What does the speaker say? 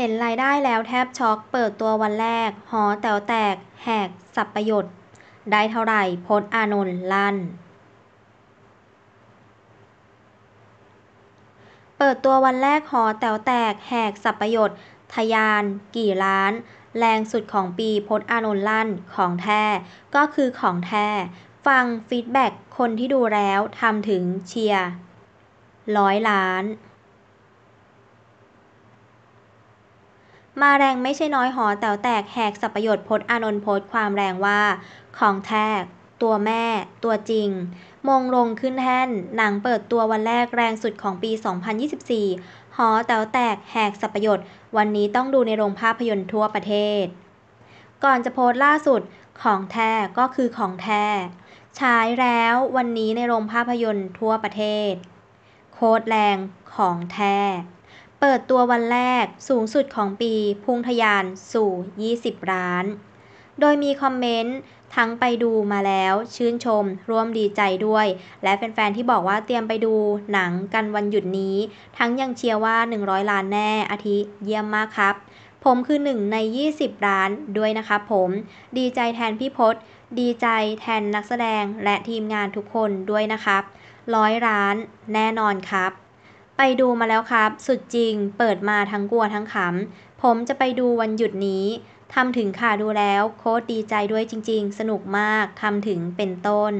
เห็นรายได้แล้วแทบช็อก เปิดตัววันแรกหอแต๋วแตก แหกสับประโยชน์ได้เท่าไหร่พจน์อานนท์ลั่น เปิดตัววันแรกหอแต๋วแตกแหกสับประโยชน์ทยาน กี่ล้าน แรงสุดของปีพจน์อานนท์ลั่นของแท้ก็คือของแท้ฟังฟีดแบ็กคนที่ดูแล้วทำถึงเชียร์ร้อยล้านมาแรงไม่ใช่น้อยหอแต๋วแตกแหกสับประโยชน์พจน์อานนท์โพสต์ความแรงว่า ของแทก ตัวแม่ ตัวจริง มงลงขึ้นแท่นหนังเปิดตัววันแรกแรงสุดของปี 2024หอแต๋วแตกแหกสับประโยชน์วันนี้ต้องดูในโรงภาพยนตร์ทั่วประเทศ ก่อนจะโพสต์ล่าสุดของแท้ก็คือของแท้ฉายแล้ววันนี้ในโรงภาพยนตร์ทั่วประเทศ โคตรแรงของแท้เปิดตัววันแรกสูงสุดของปี พุ่งทะยานสู่ 20 ล้าน โดยมีคอมเมนต์ ทั้งไปดูมาแล้ว ชื่นชมร่วมดีใจด้วย และแฟนๆที่บอกว่าเตรียมไปดูหนังกันวันหยุดนี้ ทั้งยังเชียร์ว่า 100 ล้านแน่ อาทิเยี่ยมมากครับ ผมคือหนึ่งใน 20 ล้านด้วยนะครับ ผมดีใจแทนพี่พศดีใจแทนนักแสดงและทีมงานทุกคนด้วยนะครับร้อยล้านแน่นอนครับไปดูมาแล้วครับ สุดจริงเปิดมาทั้งกลัวทั้งขำผมจะไปดูวันหยุดนี้ทำถึงค่ะดูแล้วโค้ดดีใจด้วยจริงๆ สนุกมากทำถึงเป็นต้น